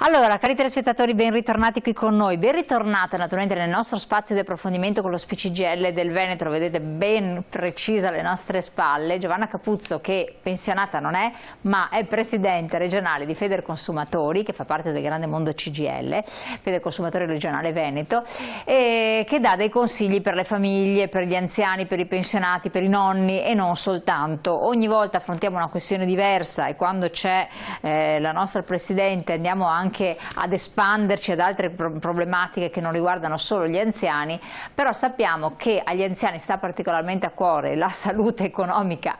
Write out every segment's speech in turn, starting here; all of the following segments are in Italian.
Allora, cari telespettatori, ben ritornati qui con noi, ben ritornate naturalmente nel nostro spazio di approfondimento con lo SPCGL del Veneto, vedete ben precisa alle nostre spalle, Giovanna Capuzzo che pensionata non è, ma è presidente regionale di Feder Consumatori, che fa parte del grande mondo CGL, Feder Consumatori regionale Veneto, e che dà dei consigli per le famiglie, per gli anziani, per i pensionati, per i nonni e non soltanto. Ogni volta affrontiamo una questione diversa e quando c'è eh, la nostra presidente andiamo anche anche ad espanderci ad altre problematiche che non riguardano solo gli anziani, però sappiamo che agli anziani sta particolarmente a cuore la salute economica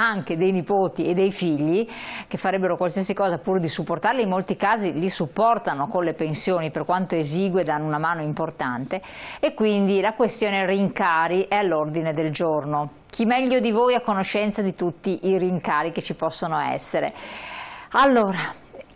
anche dei nipoti e dei figli che farebbero qualsiasi cosa pur di supportarli, in molti casi li supportano con le pensioni per quanto esigue danno una mano importante e quindi la questione rincari è all'ordine del giorno. Chi meglio di voi ha conoscenza di tutti i rincari che ci possono essere? Allora,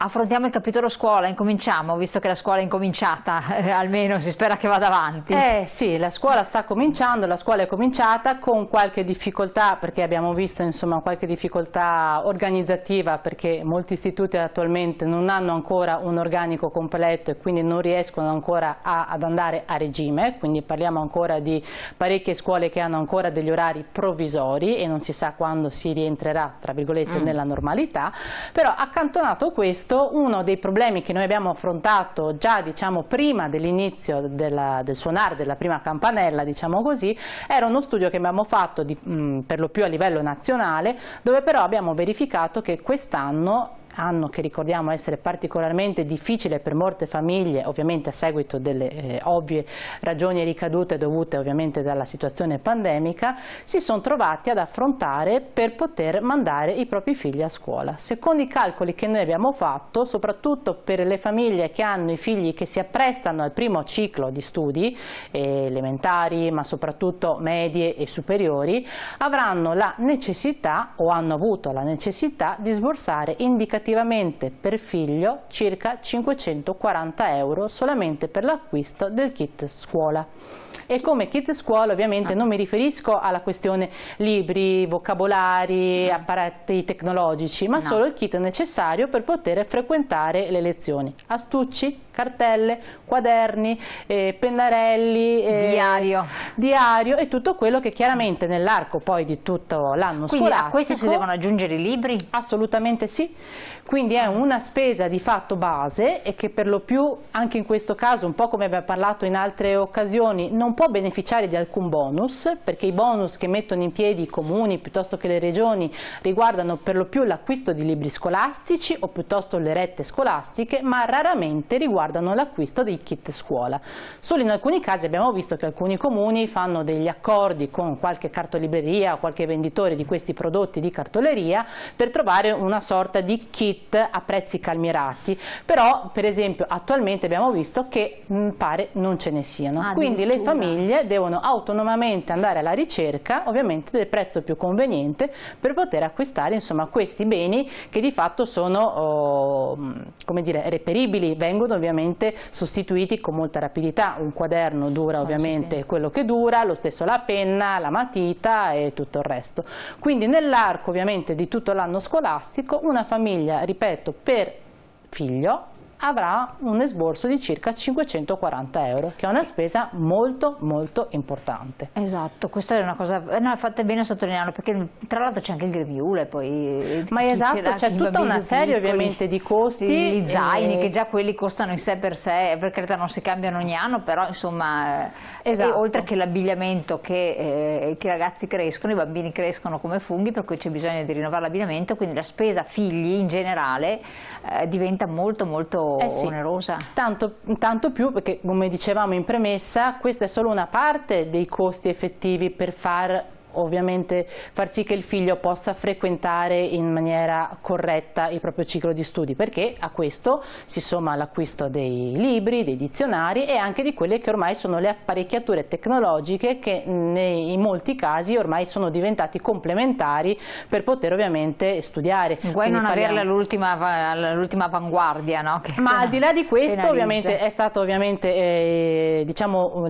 Affrontiamo il capitolo scuola, incominciamo, visto che la scuola è incominciata, eh, almeno si spera che vada avanti. Eh sì, la scuola sta cominciando, la scuola è cominciata con qualche difficoltà, perché abbiamo visto insomma qualche difficoltà organizzativa, perché molti istituti attualmente non hanno ancora un organico completo e quindi non riescono ancora a, ad andare a regime, quindi parliamo ancora di parecchie scuole che hanno ancora degli orari provvisori e non si sa quando si rientrerà, tra virgolette, mm. nella normalità, però accantonato questo questo uno dei problemi che noi abbiamo affrontato già diciamo, prima dell'inizio del suonare della prima campanella diciamo così, era uno studio che abbiamo fatto di, mh, per lo più a livello nazionale dove però abbiamo verificato che quest'anno anno che ricordiamo essere particolarmente difficile per molte famiglie, ovviamente a seguito delle eh, ovvie ragioni e ricadute dovute ovviamente dalla situazione pandemica, si sono trovati ad affrontare per poter mandare i propri figli a scuola. Secondo i calcoli che noi abbiamo fatto, soprattutto per le famiglie che hanno i figli che si apprestano al primo ciclo di studi, eh, elementari ma soprattutto medie e superiori, avranno la necessità o hanno avuto la necessità di sborsare indicativamente indicativamente per figlio circa 540 euro solamente per l'acquisto del kit scuola. E come kit scuola ovviamente non mi riferisco alla questione libri, vocabolari, no. apparati tecnologici, ma no. solo il kit necessario per poter frequentare le lezioni. Astucci, cartelle, quaderni, eh, pennarelli, eh, diario. diario. e tutto quello che chiaramente nell'arco poi di tutto l'anno scolastico. Quindi a questo si devono aggiungere i libri? Assolutamente sì, quindi è una spesa di fatto base e che per lo più anche in questo caso, un po' come abbiamo parlato in altre occasioni, non può beneficiare di alcun bonus perché i bonus che mettono in piedi i comuni piuttosto che le regioni riguardano per lo più l'acquisto di libri scolastici o piuttosto le rette scolastiche ma raramente riguardano riguardano l'acquisto dei kit scuola. Solo in alcuni casi abbiamo visto che alcuni comuni fanno degli accordi con qualche cartolibreria o qualche venditore di questi prodotti di cartoleria per trovare una sorta di kit a prezzi calmierati, però per esempio attualmente abbiamo visto che mh, mm, pare non ce ne siano, ah, quindi le famiglie devono autonomamente andare alla ricerca ovviamente del prezzo più conveniente per poter acquistare insomma, questi beni che di fatto sono oh, mm, come dire, reperibili, vengono ovviamente ovviamente sostituiti con molta rapidità, un quaderno dura ovviamente quello che dura, lo stesso la penna, la matita e tutto il resto. Quindi nell'arco ovviamente di tutto l'anno scolastico una famiglia, ripeto, per figlio avrà un esborso di circa 540 euro, che è una spesa molto molto importante. Esatto, questa è una cosa, eh, no, fate bene a sottolinearlo, perché tra l'altro c'è anche il grembiule, poi... Eh, Ma esatto, c'è tutta una serie piccoli, ovviamente di costi. Gli zaini, e... che già quelli costano in sé per sé, per carità non si cambiano ogni anno, però insomma, eh, esatto. oltre che l'abbigliamento che, eh, che i ragazzi crescono, i bambini crescono come funghi, per cui c'è bisogno di rinnovare l'abbigliamento, quindi la spesa figli in generale eh, diventa molto molto eh sì, onerosa. Tanto, tanto più perché, come dicevamo in premessa, questa è solo una parte dei costi effettivi per far ovviamente far sì che il figlio possa frequentare in maniera corretta il proprio ciclo di studi, perché a questo si somma l'acquisto dei libri, dei dizionari e anche di quelle che ormai sono le apparecchiature tecnologiche che in molti casi ormai sono diventati complementari per poter ovviamente studiare. Guai non parliamo... averla all'ultima avanguardia, no? Che Ma al di là di questo ovviamente è stato ovviamente eh, diciamo,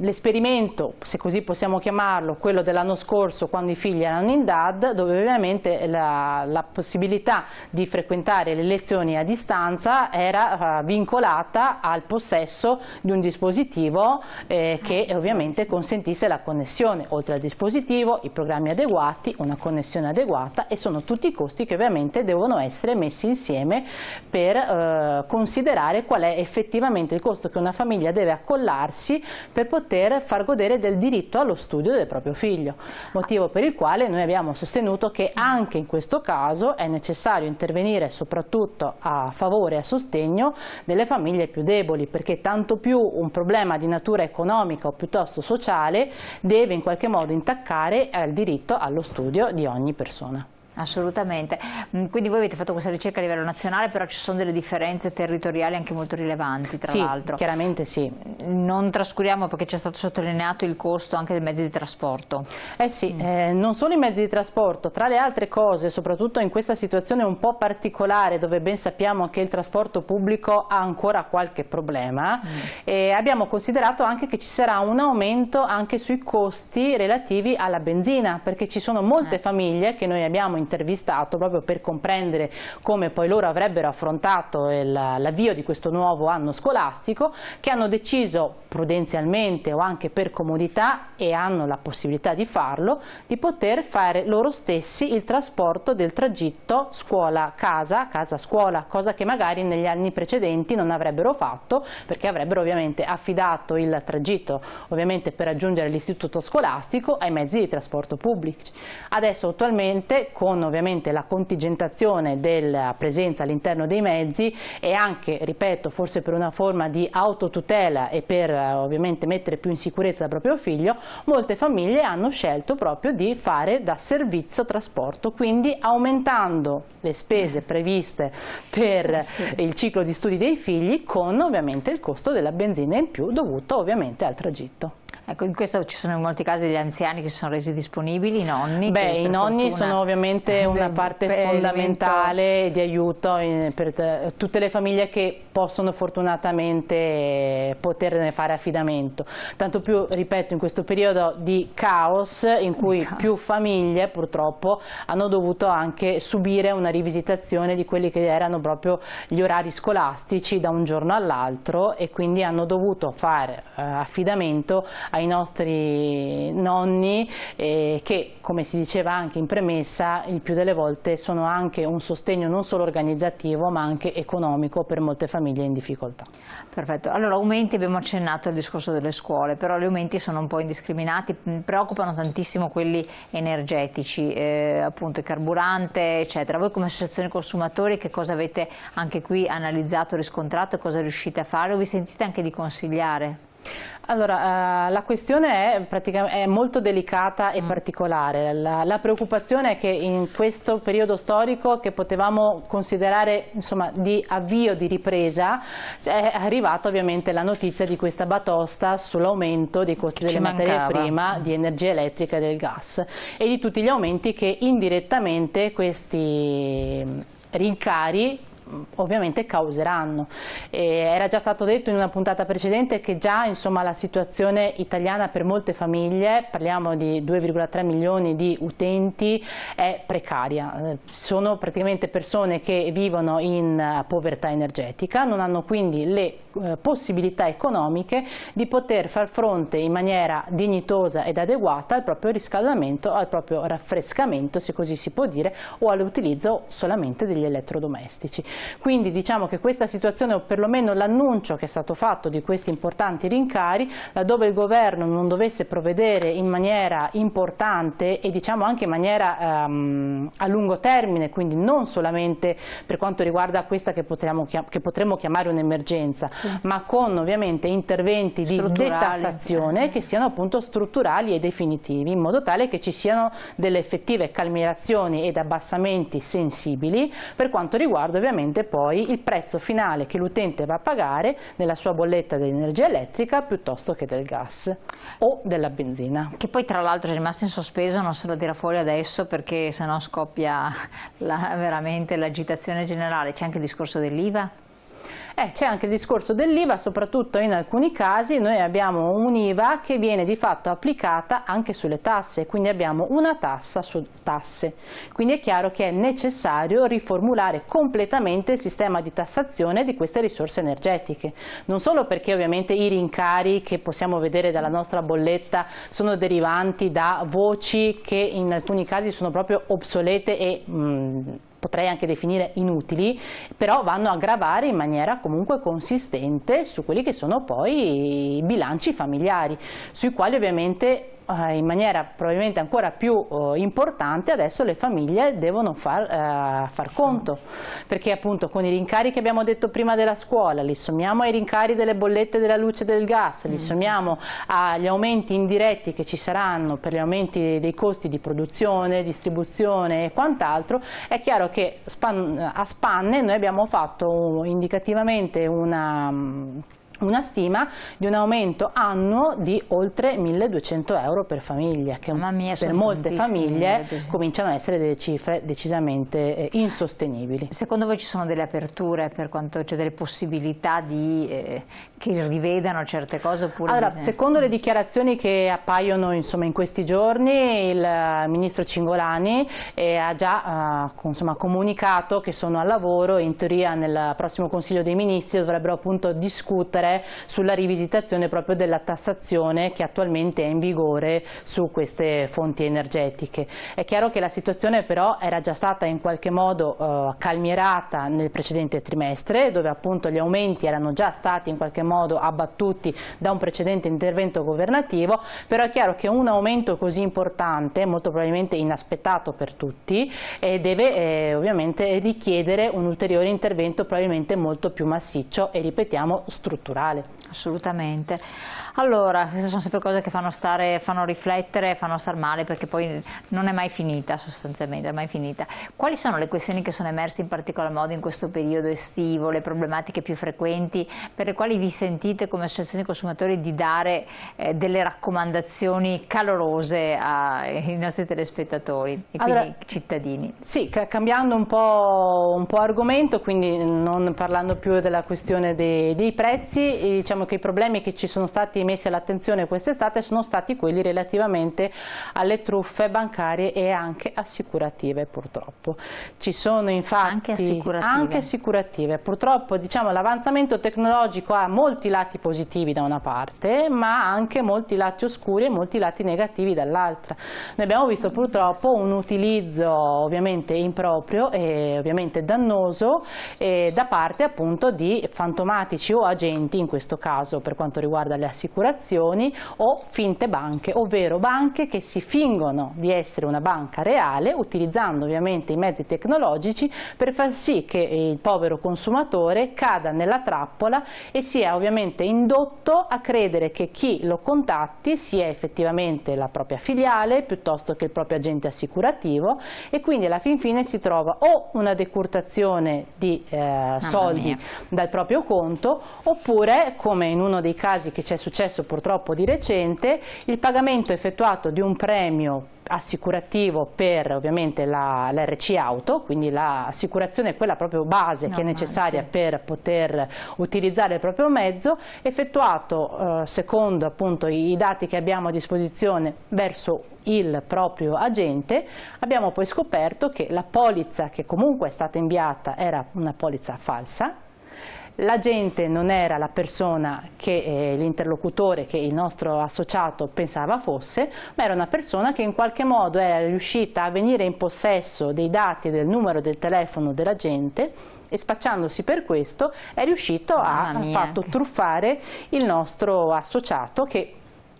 l'esperimento, se così possiamo chiamarlo, quello della dell'anno scorso quando i figli erano in DAD, dove ovviamente la, la possibilità di frequentare le lezioni a distanza era uh, vincolata al possesso di un dispositivo eh, che ovviamente consentisse la connessione, oltre al dispositivo, i programmi adeguati, una connessione adeguata e sono tutti i costi che ovviamente devono essere messi insieme per eh, considerare qual è effettivamente il costo che una famiglia deve accollarsi per poter far godere del diritto allo studio del proprio figlio. Consiglio, motivo per il quale noi abbiamo sostenuto che anche in questo caso è necessario intervenire soprattutto a favore e a sostegno delle famiglie più deboli, perché tanto più un problema di natura economica o piuttosto sociale deve in qualche modo intaccare eh, il diritto allo studio di ogni persona. Assolutamente, mm, quindi voi avete fatto questa ricerca a livello nazionale, però ci sono delle differenze territoriali anche molto rilevanti tra sì, l'altro. chiaramente sì. Mm, non trascuriamo perché c'è stato sottolineato il costo anche dei mezzi di trasporto. Eh sì, mm. eh, non solo i mezzi di trasporto, tra le altre cose, soprattutto in questa situazione un po' particolare dove ben sappiamo che il trasporto pubblico ha ancora qualche problema, mm. Eh, abbiamo considerato anche che ci sarà un aumento anche sui costi relativi alla benzina, perché ci sono molte eh. famiglie che noi abbiamo in intervistato proprio per comprendere come poi loro avrebbero affrontato l'avvio di questo nuovo anno scolastico, che hanno deciso prudenzialmente o anche per comodità e hanno la possibilità di farlo, di poter fare loro stessi il trasporto del tragitto scuola-casa, casa-scuola, cosa che magari negli anni precedenti non avrebbero fatto perché avrebbero ovviamente affidato il tragitto ovviamente per raggiungere l'istituto scolastico ai mezzi di trasporto pubblici. Adesso attualmente con con ovviamente la contingentazione della presenza all'interno dei mezzi e anche, ripeto, forse per una forma di autotutela e per ovviamente mettere più in sicurezza il proprio figlio, molte famiglie hanno scelto proprio di fare da servizio trasporto, quindi aumentando le spese previste per eh sì. il ciclo di studi dei figli con ovviamente il costo della benzina in più dovuto ovviamente al tragitto. Ecco, in questo ci sono in molti casi gli anziani che si sono resi disponibili, i nonni? Beh, i nonni fortuna... sono ovviamente ah, una parte fondamentale di aiuto in, per tutte le famiglie che possono fortunatamente poterne fare affidamento. Tanto più, ripeto, in questo periodo di caos in cui Ca più famiglie purtroppo hanno dovuto anche subire una rivisitazione di quelli che erano proprio gli orari scolastici da un giorno all'altro e quindi hanno dovuto fare eh, affidamento ai nostri nonni eh, che come si diceva anche in premessa il più delle volte sono anche un sostegno non solo organizzativo ma anche economico per molte famiglie in difficoltà. Perfetto, allora aumenti abbiamo accennato al discorso delle scuole, però gli aumenti sono un po' indiscriminati, mm, preoccupano tantissimo quelli energetici, eh, appunto il carburante eccetera. Voi come associazione consumatori che cosa avete anche qui analizzato, riscontrato e cosa riuscite a fare o vi sentite anche di consigliare? Allora, eh, la questione è, è molto delicata e mm. particolare. La, la, preoccupazione è che in questo periodo storico che potevamo considerare insomma, di avvio di ripresa è arrivata ovviamente la notizia di questa batosta sull'aumento dei costi delle materie prime, di energia elettrica e del gas e di tutti gli aumenti che indirettamente questi rincari ovviamente causeranno. E era già stato detto in una puntata precedente che già insomma, la situazione italiana per molte famiglie, parliamo di 2,3 milioni di utenti, è precaria. Sono praticamente persone che vivono in eh, povertà energetica, non hanno quindi le eh, possibilità economiche di poter far fronte in maniera dignitosa ed adeguata al proprio riscaldamento, al proprio raffrescamento, se così si può dire, o all'utilizzo solamente degli elettrodomestici. Quindi diciamo che questa situazione, o perlomeno l'annuncio che è stato fatto di questi importanti rincari, laddove il governo non dovesse provvedere in maniera importante e diciamo anche in maniera ehm, a lungo termine, quindi non solamente per quanto riguarda questa che potremmo, chiam che potremmo chiamare un'emergenza, sì. ma con ovviamente interventi di detassazione che siano appunto strutturali e definitivi, in modo tale che ci siano delle effettive calmierazioni ed abbassamenti sensibili per quanto riguarda ovviamente corrispondente poi il prezzo finale che l'utente va a pagare nella sua bolletta dell'energia elettrica piuttosto che del gas o della benzina. Che poi tra l'altro è rimasto in sospeso, non se lo tira fuori adesso perché sennò scoppia la, veramente l'agitazione generale. C'è anche il discorso dell'IVA? Eh, c'è anche il discorso dell'IVA, soprattutto in alcuni casi noi abbiamo un'IVA che viene di fatto applicata anche sulle tasse, quindi abbiamo una tassa su tasse. Quindi è chiaro che è necessario riformulare completamente il sistema di tassazione di queste risorse energetiche, non solo perché ovviamente i rincari che possiamo vedere dalla nostra bolletta sono derivanti da voci che in alcuni casi sono proprio obsolete e... Mh, potrei anche definire inutili, però vanno a gravare in maniera comunque consistente su quelli che sono poi i bilanci familiari, sui quali ovviamente eh, in maniera probabilmente ancora più eh, importante adesso le famiglie devono far, eh, far conto, perché appunto con i rincari che abbiamo detto prima della scuola, li sommiamo ai rincari delle bollette della luce e del gas, li mm. sommiamo agli aumenti indiretti che ci saranno per gli aumenti dei costi di produzione, distribuzione e quant'altro, è chiaro che span a spanne noi abbiamo fatto indicativamente una una stima di un aumento annuo di oltre 1.200 euro per famiglia, che mia, per molte famiglie eh, cominciano ad essere delle cifre decisamente eh, insostenibili. Secondo voi ci sono delle aperture per quanto c'è cioè delle possibilità di, eh, che rivedano certe cose? allora, secondo le dichiarazioni che appaiono insomma, in questi giorni, il eh, ministro Cingolani eh, ha già eh, insomma, comunicato che sono al lavoro e in teoria nel prossimo Consiglio dei Ministri dovrebbero appunto discutere sulla rivisitazione proprio della tassazione che attualmente è in vigore su queste fonti energetiche. È chiaro che la situazione però era già stata in qualche modo eh, calmierata nel precedente trimestre dove appunto gli aumenti erano già stati in qualche modo abbattuti da un precedente intervento governativo, però è chiaro che un aumento così importante, molto probabilmente inaspettato per tutti, eh, deve eh, ovviamente richiedere un ulteriore intervento probabilmente molto più massiccio e ripetiamo strutturale culturale assolutamente. Allora, queste sono sempre cose che fanno, stare, fanno riflettere, fanno star male perché poi non è mai finita sostanzialmente, è mai finita. Quali sono le questioni che sono emerse in particolar modo in questo periodo estivo, le problematiche più frequenti per le quali vi sentite come associazione di consumatori di dare eh, delle raccomandazioni calorose ai nostri telespettatori e quindi allora, cittadini? Sì, cambiando un po', un po', argomento, quindi non parlando più della questione dei, dei prezzi, eh, diciamo diciamo che i problemi che ci sono stati messi all'attenzione quest'estate sono stati quelli relativamente alle truffe bancarie e anche assicurative purtroppo. Ci sono infatti anche assicurative, anche assicurative. purtroppo diciamo, l'avanzamento tecnologico ha molti lati positivi da una parte ma anche molti lati oscuri e molti lati negativi dall'altra. Noi abbiamo visto purtroppo un utilizzo ovviamente improprio e ovviamente dannoso eh, da parte appunto di fantomatici o agenti in questo caso caso per quanto riguarda le assicurazioni, o finte banche, ovvero banche che si fingono di essere una banca reale, utilizzando ovviamente i mezzi tecnologici per far sì che il povero consumatore cada nella trappola e sia ovviamente indotto a credere che chi lo contatti sia effettivamente la propria filiale piuttosto che il proprio agente assicurativo e quindi alla fin fine si trova o una decurtazione di eh, soldi mia. dal proprio conto oppure come come in uno dei casi che ci è successo purtroppo di recente, il pagamento effettuato di un premio assicurativo per ovviamente l'RC auto, quindi l'assicurazione è quella proprio base no, che è necessaria sì. per poter utilizzare il proprio mezzo, effettuato eh, secondo appunto i dati che abbiamo a disposizione verso il proprio agente, abbiamo poi scoperto che la polizza che comunque è stata inviata era una polizza falsa, l'agente non era la persona che eh, l'interlocutore, che il nostro associato pensava fosse, ma era una persona che in qualche modo era riuscita a venire in possesso dei dati del numero del telefono dell'agente e spacciandosi per questo è riuscito a fatto truffare il nostro associato che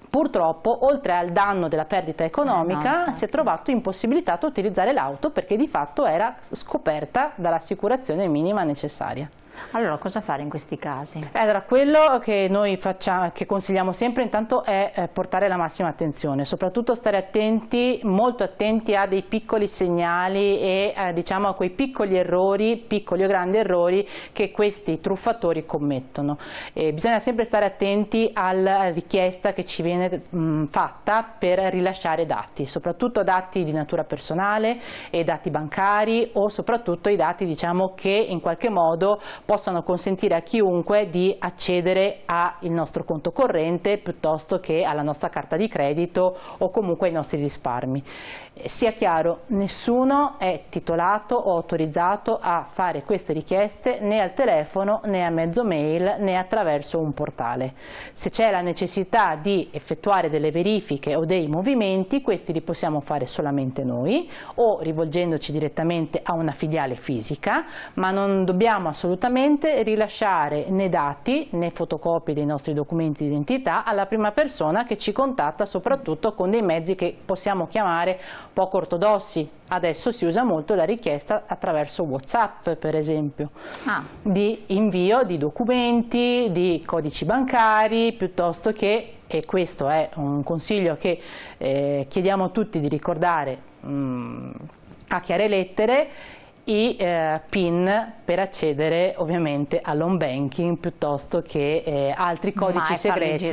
purtroppo oltre al danno della perdita economica eh no, si è trovato impossibilitato a utilizzare l'auto perché di fatto era scoperta dall'assicurazione minima necessaria. Allora, cosa fare in questi casi? Allora, quello che noi facciamo, che consigliamo sempre intanto è eh, portare la massima attenzione, soprattutto stare attenti, molto attenti a dei piccoli segnali e eh, diciamo a quei piccoli errori, piccoli o grandi errori che questi truffatori commettono. Eh, bisogna sempre stare attenti alla richiesta che ci viene mh, fatta per rilasciare dati, soprattutto dati di natura personale e dati bancari o soprattutto i dati diciamo, che in qualche modo possano consentire a chiunque di accedere al nostro conto corrente piuttosto che alla nostra carta di credito o comunque ai nostri risparmi. Eh, sia chiaro, nessuno è titolato o autorizzato a fare queste richieste né al telefono né a mezzo mail né attraverso un portale. Se c'è la necessità di effettuare delle verifiche o dei movimenti, questi li possiamo fare solamente noi o rivolgendoci direttamente a una filiale fisica, ma non dobbiamo assolutamente solamente rilasciare né dati né fotocopie dei nostri documenti di identità alla prima persona che ci contatta soprattutto con dei mezzi che possiamo chiamare poco ortodossi. Adesso si usa molto la richiesta attraverso Whatsapp per esempio, ah. di invio di documenti, di codici bancari piuttosto che e questo è un consiglio che eh, chiediamo a tutti di ricordare mh, mm, a chiare lettere i eh, PIN per accedere ovviamente all'home banking piuttosto che eh, altri codici segreti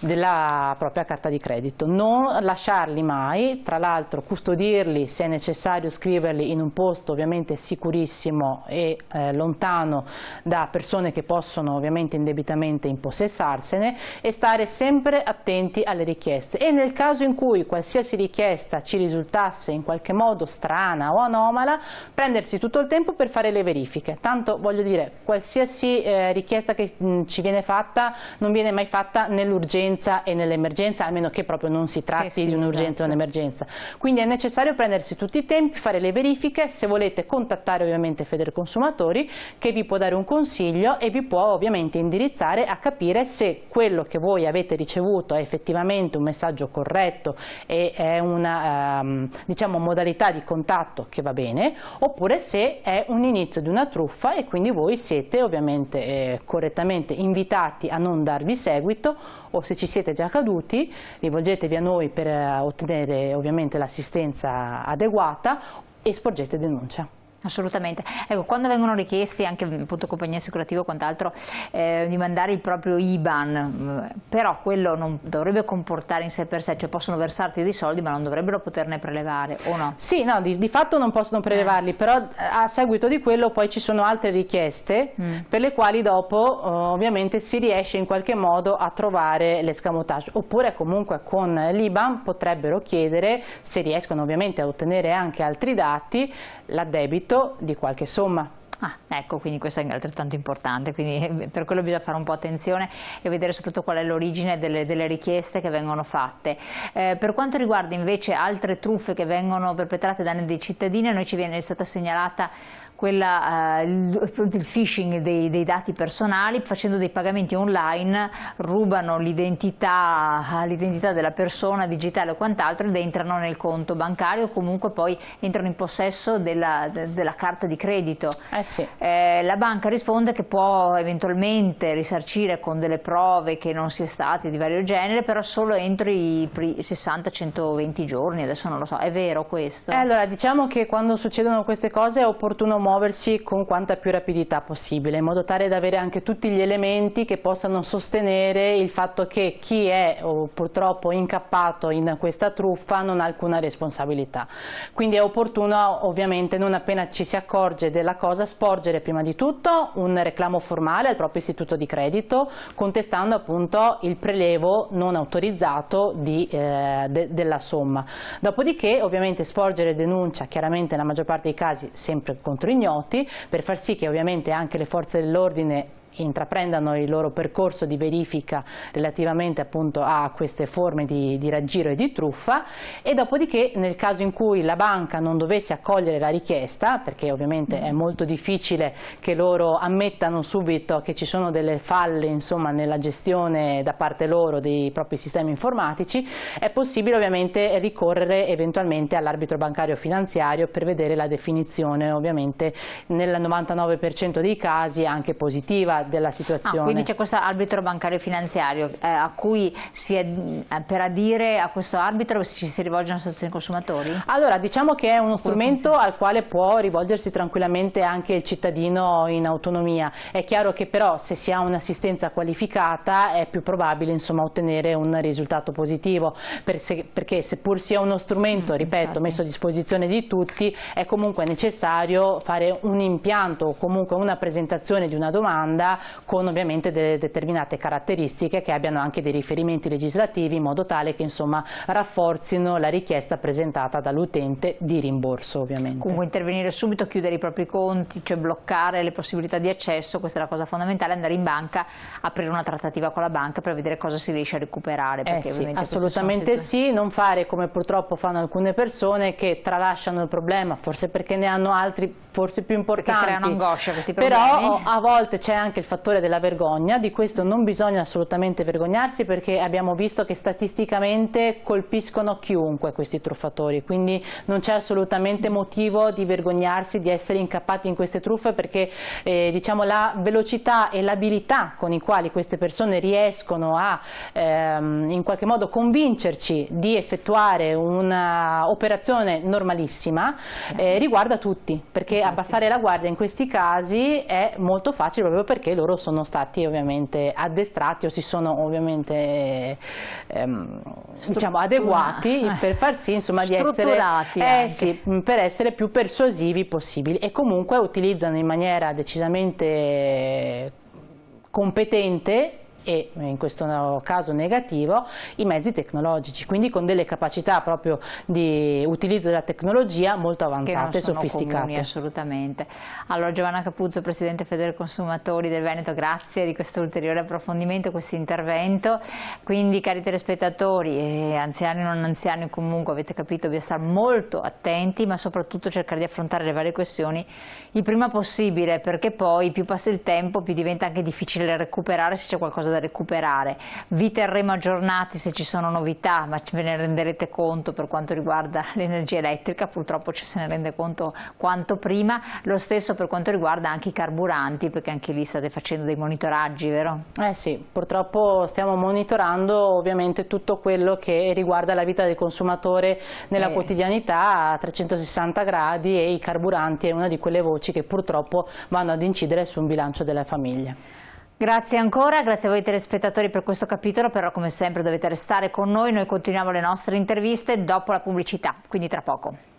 della propria carta di credito. Non lasciarli mai, tra l'altro custodirli se è necessario scriverli in un posto ovviamente sicurissimo e eh, lontano da persone che possono ovviamente indebitamente impossessarsene e stare sempre attenti alle richieste e nel caso in cui qualsiasi richiesta ci risultasse in qualche modo strana o anomala prendere prendersi tutto il tempo per fare le verifiche. Tanto voglio dire, qualsiasi eh, richiesta che mh, ci viene fatta non viene mai fatta nell'urgenza e nell'emergenza, a meno che proprio non si tratti sì, sì, di un'urgenza esatto. o un'emergenza. Quindi è necessario prendersi tutti i tempi, fare le verifiche, se volete contattare ovviamente Consumatori che vi può dare un consiglio e vi può ovviamente indirizzare a capire se quello che voi avete ricevuto è effettivamente un messaggio corretto e è una ehm, diciamo, modalità di contatto che va bene, oppure oppure se è un inizio di una truffa e quindi voi siete ovviamente eh, correttamente invitati a non darvi seguito o se ci siete già caduti rivolgetevi a noi per eh, ottenere ovviamente l'assistenza adeguata e sporgete denuncia. Assolutamente. Ecco, quando vengono richiesti anche appunto compagnia assicurativa o quant'altro eh, di mandare il proprio IBAN, mm, però quello non dovrebbe comportare in sé per sé, cioè possono versarti dei soldi ma non dovrebbero poterne prelevare o no? Sì, no, di, di fatto non possono eh. prelevarli, eh. però a seguito di quello poi ci sono altre richieste mm. per le quali dopo oh, ovviamente si riesce in qualche modo a trovare l'escamotage, oppure comunque con l'IBAN potrebbero chiedere, se riescono ovviamente a ottenere anche altri dati, l'addebito costo di qualche somma. Ah, ecco, quindi questo è altrettanto importante, quindi per quello bisogna fare un po' attenzione e vedere soprattutto qual è l'origine delle, delle, richieste che vengono fatte. Eh, per quanto riguarda invece altre truffe che vengono perpetrate da dei cittadini, noi ci viene stata segnalata quella, eh, il, phishing dei, dei, dati personali, facendo dei pagamenti online rubano l'identità eh, della persona digitale o quant'altro ed entrano nel conto bancario o comunque poi entrano in possesso della, de, della carta di credito. Eh sì. eh, la banca risponde che può eventualmente risarcire con delle prove che non si è state di vario genere, però solo entro i 60-120 giorni, adesso non lo so, è vero questo? Eh, allora diciamo che quando succedono queste cose è opportuno muoverci con quanta più rapidità possibile, in modo tale da avere anche tutti gli elementi che possano sostenere il fatto che chi è purtroppo incappato in questa truffa non ha alcuna responsabilità. Quindi è opportuno ovviamente non appena ci si accorge della cosa sporgere prima di tutto un reclamo formale al proprio istituto di credito contestando appunto il prelevo non autorizzato di, eh, de, della somma. Dopodiché ovviamente sporgere denuncia, chiaramente nella maggior parte dei casi sempre contro i ignoti per far sì che ovviamente anche le forze dell'ordine intraprendano il loro percorso di verifica relativamente appunto a queste forme di, di raggiro e di truffa e dopodiché nel caso in cui la banca non dovesse accogliere la richiesta, perché ovviamente è molto difficile che loro ammettano subito che ci sono delle falle insomma, nella gestione da parte loro dei propri sistemi informatici, è possibile ovviamente ricorrere eventualmente all'arbitro bancario finanziario per vedere la definizione ovviamente nel 99% dei casi anche positiva della ah, situazione. Ah, quindi c'è questo arbitro bancario finanziario eh, a cui si è, eh, per adire a questo arbitro ci si rivolge alla situazione dei consumatori? Allora diciamo che è uno strumento al quale può rivolgersi tranquillamente anche il cittadino in autonomia. È chiaro che però se si ha un'assistenza qualificata è più probabile insomma, ottenere un risultato positivo per se, perché seppur sia uno strumento, mm, ripeto, infatti. messo a disposizione di tutti è comunque necessario fare un impianto o comunque una presentazione di una domanda con ovviamente delle determinate caratteristiche che abbiano anche dei riferimenti legislativi in modo tale che insomma rafforzino la richiesta presentata dall'utente di rimborso ovviamente. Comunque intervenire subito, chiudere i propri conti, cioè bloccare le possibilità di accesso, questa è la cosa fondamentale, andare in banca, aprire una trattativa con la banca per vedere cosa si riesce a recuperare. Eh perché Eh sì, assolutamente sì, non fare come purtroppo fanno alcune persone che tralasciano il problema, forse perché ne hanno altri forse più importanti. Perché creano angoscia questi problemi. Però a volte c'è anche il il fattore della vergogna, di questo non bisogna assolutamente vergognarsi perché abbiamo visto che statisticamente colpiscono chiunque questi truffatori, quindi non c'è assolutamente motivo di vergognarsi di essere incappati in queste truffe perché eh, diciamo, la velocità e l'abilità con i quali queste persone riescono a ehm, in qualche modo convincerci di effettuare un'operazione normalissima eh, riguarda tutti, perché abbassare la guardia in questi casi è molto facile proprio perché loro sono stati ovviamente addestrati o si sono ovviamente eh, ehm, diciamo, adeguati per far sì insomma, di essere, eh, sì, per essere più persuasivi possibili e comunque utilizzano in maniera decisamente competente e in questo caso negativo i mezzi tecnologici, quindi con delle capacità proprio di utilizzo della tecnologia molto avanzate e sofisticate. Comuni, assolutamente. Allora Giovanna Capuzzo, Presidente Federe Consumatori del Veneto, grazie di questo ulteriore approfondimento, questo intervento. Quindi cari telespettatori, anziani o non anziani comunque avete capito, bisogna stare molto attenti ma soprattutto cercare di affrontare le varie questioni il prima possibile perché poi più passa il tempo più diventa anche difficile recuperare se c'è qualcosa da da recuperare. Vi terremo aggiornati se ci sono novità, ma ve ne renderete conto per quanto riguarda l'energia elettrica, purtroppo ci se ne rende conto quanto prima, lo stesso per quanto riguarda anche i carburanti, perché anche lì state facendo dei monitoraggi, vero? Eh sì, purtroppo stiamo monitorando ovviamente tutto quello che riguarda la vita del consumatore nella eh. quotidianità a 360 gradi e i carburanti è una di quelle voci che purtroppo vanno ad incidere su un bilancio della famiglia. Grazie ancora, grazie a voi telespettatori per questo capitolo, però come sempre dovete restare con noi, noi continuiamo le nostre interviste dopo la pubblicità, quindi tra poco.